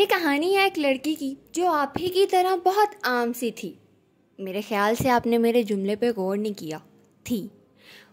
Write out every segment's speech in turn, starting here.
ये कहानी है एक लड़की की जो आप ही की तरह बहुत आम सी थी मेरे ख्याल से आपने मेरे जुमले पे गौर नहीं किया थी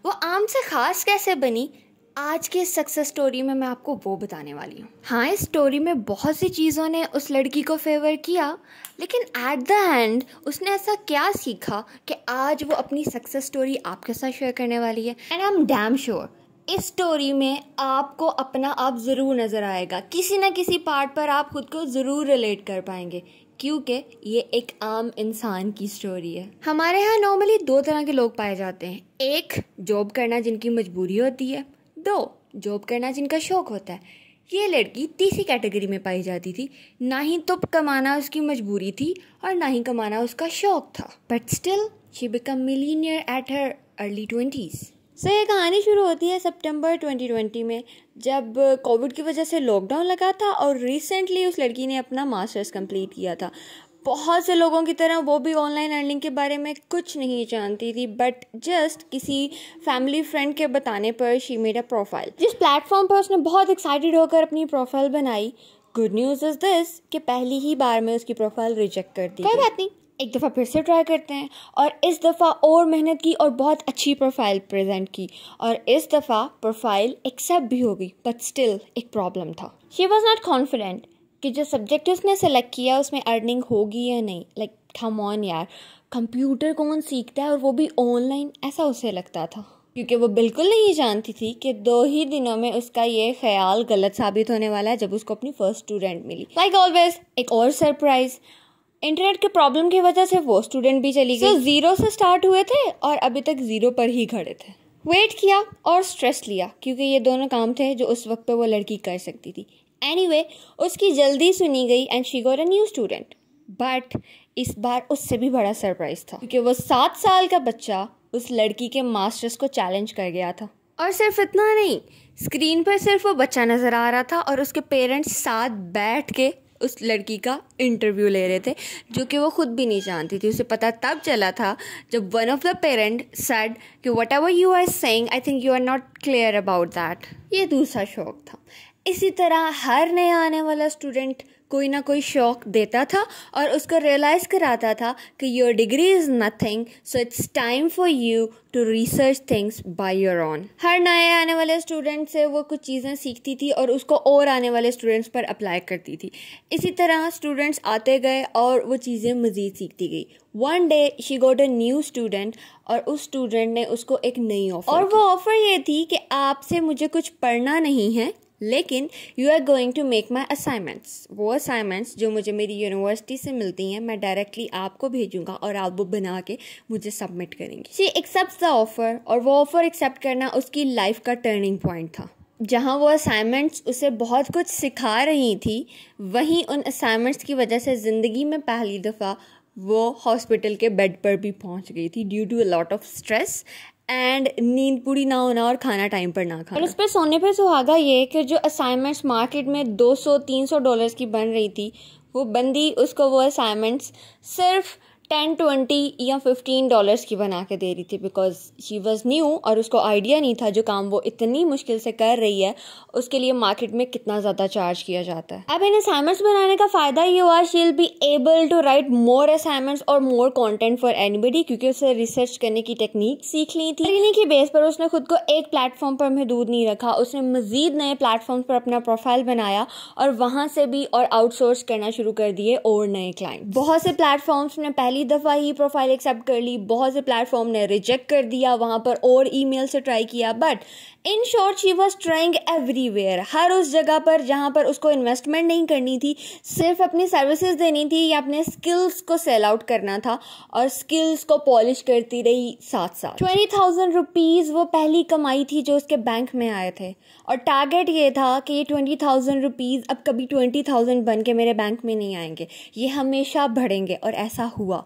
वो आम से ख़ास कैसे बनी आज के सक्सेस स्टोरी में मैं आपको वो बताने वाली हूँ हाँ इस स्टोरी में बहुत सी चीज़ों ने उस लड़की को फेवर किया लेकिन एट द एंड उसने ऐसा क्या सीखा कि आज वो अपनी सक्सेस स्टोरी आपके साथ शेयर करने वाली है and I am damn sure इस स्टोरी में आपको अपना आप ज़रूर नज़र आएगा किसी ना किसी पार्ट पर आप खुद को ज़रूर रिलेट कर पाएंगे क्योंकि ये एक आम इंसान की स्टोरी है हमारे यहाँ नॉर्मली दो तरह के लोग पाए जाते हैं एक जॉब करना जिनकी मजबूरी होती है दो जॉब करना जिनका शौक होता है ये लड़की तीसरी कैटेगरी में पाई जाती थी ना ही तो कमाना उसकी मजबूरी थी और ना ही कमाना उसका शौक था but still she become millionaire at her early twenties so ये कहानी शुरू होती है सितंबर 2020 में जब कोविड की वजह से लॉकडाउन लगा था और रिसेंटली उस लड़की ने अपना मास्टर्स कंप्लीट किया था बहुत से लोगों की तरह वो भी ऑनलाइन अर्निंग के बारे में कुछ नहीं जानती थी बट जस्ट किसी फैमिली फ्रेंड के बताने पर शी मेड अ प्रोफाइल जिस प्लेटफॉर्म पर उसने बहुत एक्साइटेड होकर अपनी प्रोफाइल बनाई गुड न्यूज़ इज़ दिस कि पहली ही बार में उसकी प्रोफाइल रिजेक्ट कर दी कोई बात नहीं एक दफ़ा फिर से ट्राई करते हैं और इस दफ़ा और मेहनत की और बहुत अच्छी प्रोफाइल प्रेजेंट की और इस दफ़ा प्रोफाइल एक्सेप्ट भी हो गई बट स्टिल एक प्रॉब्लम था शी वॉज नॉट कॉन्फिडेंट कि जो सब्जेक्ट उसने सेलेक्ट किया उसमें अर्निंग होगी या नहीं लाइक कम ऑन यार कंप्यूटर कौन सीखता है और वो भी ऑनलाइन ऐसा उसे लगता था क्योंकि वो बिल्कुल नहीं जानती थी कि दो ही दिनों में उसका ये ख्याल गलत साबित होने वाला है जब उसको अपनी फर्स्ट स्टूडेंट मिली लाइक like ऑलवेज एक और सरप्राइज़ इंटरनेट के प्रॉब्लम की वजह से वो स्टूडेंट भी चली गई so, जीरो से स्टार्ट हुए थे और अभी तक जीरो पर ही खड़े थे वेट किया और स्ट्रेस लिया क्योंकि ये दोनों काम थे जो उस वक्त पे वो लड़की कर सकती थी एनी anyway, उसकी जल्दी सुनी गई एंड शी गोर अ न्यू स्टूडेंट बट इस बार उससे भी बड़ा सरप्राइज था क्योंकि वो सात साल का बच्चा उस लड़की के मास्टर्स को चैलेंज कर गया था और सिर्फ इतना नहीं स्क्रीन पर सिर्फ वो बच्चा नज़र आ रहा था और उसके पेरेंट्स साथ बैठ के उस लड़की का इंटरव्यू ले रहे थे जो कि वो खुद भी नहीं जानती थी उसे पता तब चला था जब one of the parent said कि whatever you are saying I think you are not clear about that ये दूसरा शौक था इसी तरह हर नया आने वाला स्टूडेंट कोई ना कोई शौक देता था और उसको रियलाइज़ कराता था कि your degree is nothing so it's time for you to research things by your own हर नए आने वाले स्टूडेंट से वो कुछ चीज़ें सीखती थी और उसको और आने वाले स्टूडेंट्स पर अप्लाई करती थी इसी तरह स्टूडेंट्स आते गए और वो चीज़ें मज़ीद सीखती गई one day she got a new student और उस स्टूडेंट ने उसको एक नई ऑफर और वो ऑफ़र ये थी कि आपसे मुझे कुछ पढ़ना नहीं है लेकिन you are going to make my assignments वो असाइनमेंट्स जो मुझे मेरी यूनिवर्सिटी से मिलती हैं मैं डायरेक्टली आपको भेजूंगा और आप वो बना के मुझे सबमिट करेंगे शी एक्सेप्ट द ऑफ़र और वो ऑफ़र एक्सेप्ट करना उसकी लाइफ का टर्निंग पॉइंट था जहाँ वो असाइनमेंट्स उसे बहुत कुछ सिखा रही थी वहीं उन असाइनमेंट्स की वजह से ज़िंदगी में पहली दफ़ा वो हॉस्पिटल के बेड पर भी पहुंच गई थी due to a lot of stress and नींद पूरी ना होना और खाना टाइम पर ना खाना और पर सोने पर सुहागा ये कि जो असाइनमेंट्स मार्केट में 200-300 डॉलर्स की बन रही थी वो बंदी उसको वो असाइनमेंट्स सिर्फ टेन ट्वेंटी या फिफ्टीन डॉलर्स की बना के दे रही थी बिकॉज शी वॉज़ न्यू और उसको आइडिया नहीं था जो काम वो इतनी मुश्किल से कर रही है उसके लिए मार्केट में कितना ज़्यादा चार्ज किया जाता है अब इन असाइनमेंट्स बनाने का फ़ायदा ये हुआ she will be able to write more assignments और मोर कॉन्टेंट फॉर एनीबडी क्योंकि उसे रिसर्च करने की टेक्निक सीख ली थी इन्हीं की बेस पर उसने खुद को एक प्लेटफॉर्म पर महदूद नहीं रखा उसने मजीद नए प्लेटफॉर्म पर अपना प्रोफाइल बनाया और वहाँ से भी और आउटसोर्स करना शुरू कर दिए और नए क्लाइंट बहुत से प्लेटफॉर्म्स ने पहले पहली दफ़ा ही प्रोफाइल एक्सेप्ट कर ली बहुत से प्लेटफॉर्म ने रिजेक्ट कर दिया वहाँ पर और ईमेल से ट्राई किया but in short she was trying everywhere हर उस जगह पर जहाँ पर उसको इन्वेस्टमेंट नहीं करनी थी सिर्फ अपनी सर्विसेज देनी थी या अपने स्किल्स को सेल आउट करना था और स्किल्स को पॉलिश करती रही साथ साथ ट्वेंटी थाउजेंड रुपीज़ वो पहली कमाई थी जो उसके बैंक में आए थे और टारगेट ये था कि ये ट्वेंटी थाउजेंड रुपीज़ अब कभी ट्वेंटी थाउजेंड बन के मेरे बैंक में नहीं आएंगे ये हमेशा बढ़ेंगे और ऐसा हुआ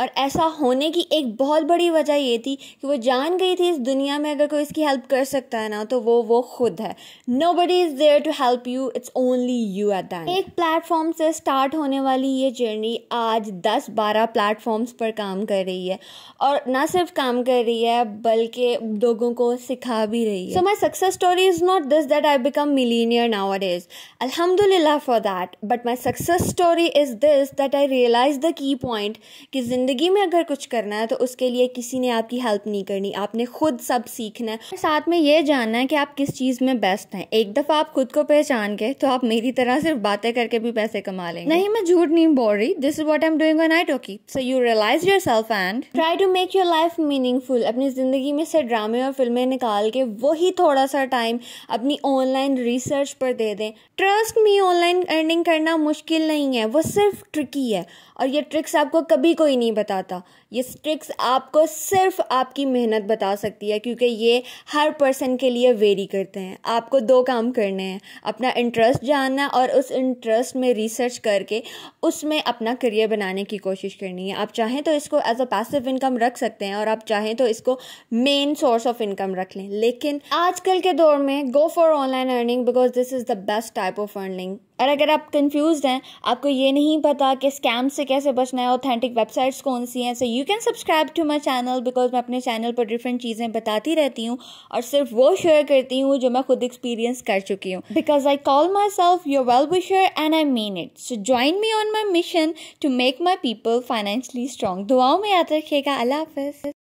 और ऐसा होने की एक बहुत बड़ी वजह ये थी कि वो जान गई थी इस दुनिया में अगर कोई इसकी हेल्प कर सकता है ना तो वो वो खुद है nobody is there to help you it's only you at that एक प्लेटफॉर्म से स्टार्ट होने वाली ये जर्नी आज दस बारह प्लेटफॉर्म्स पर काम कर रही है और ना सिर्फ काम कर रही है बल्कि लोगों को सिखा भी रही है so my success story is not this that I become millionaire now is अलहमदिल्ला for that but my success story is this that I realise the key point कि जिंदगी ज़िंदगी में अगर कुछ करना है तो उसके लिए किसी ने आपकी हेल्प नहीं करनी आपने खुद सब सीखना है साथ में ये जानना है कि आप किस चीज़ में बेस्ट हैं एक दफ़ा आप खुद को पहचान के तो आप मेरी तरह सिर्फ बातें करके भी पैसे कमा लेंगे नहीं मैं झूठ नहीं बोल रही this is what I am doing on italki so you realise yourself and try to make your life meaningful अपनी ज़िंदगी में से ड्रामे और फिल्में निकाल के वही थोड़ा सा टाइम अपनी ऑनलाइन रिसर्च पर दे दें ट्रस्ट मी ऑनलाइन अर्निंग करना मुश्किल नहीं है वो सिर्फ ट्रिकी है और ये ट्रिक्स आपको कभी कोई नहीं नहीं बताता ये ट्रिक्स आपको सिर्फ आपकी मेहनत बता सकती है क्योंकि ये हर पर्सन के लिए वेरी करते हैं आपको दो काम करने हैं अपना इंटरेस्ट जानना और उस इंटरेस्ट में रिसर्च करके उसमें अपना करियर बनाने की कोशिश करनी है आप चाहें तो इसको एज अ पैसिव इनकम रख सकते हैं और आप चाहें तो इसको मेन सोर्स ऑफ इनकम रख लें लेकिन आजकल के दौर में go for online earning because this is the best type of earning और अगर आप कंफ्यूज हैं आपको ये नहीं पता कि स्कैम से कैसे बचना है ऑथेंटिक वेबसाइट्स कौन सी हैं so you can subscribe to my channel because मैं अपने चैनल पर डिफरेंट चीज़ें बताती रहती हूँ और सिर्फ वो शेयर करती हूँ जो मैं खुद एक्सपीरियंस कर चुकी हूँ because I call myself your well wisher and I mean it so join me on my mission to make my people financially strong दुआओं में याद रखिएगा अल्लाह हाफ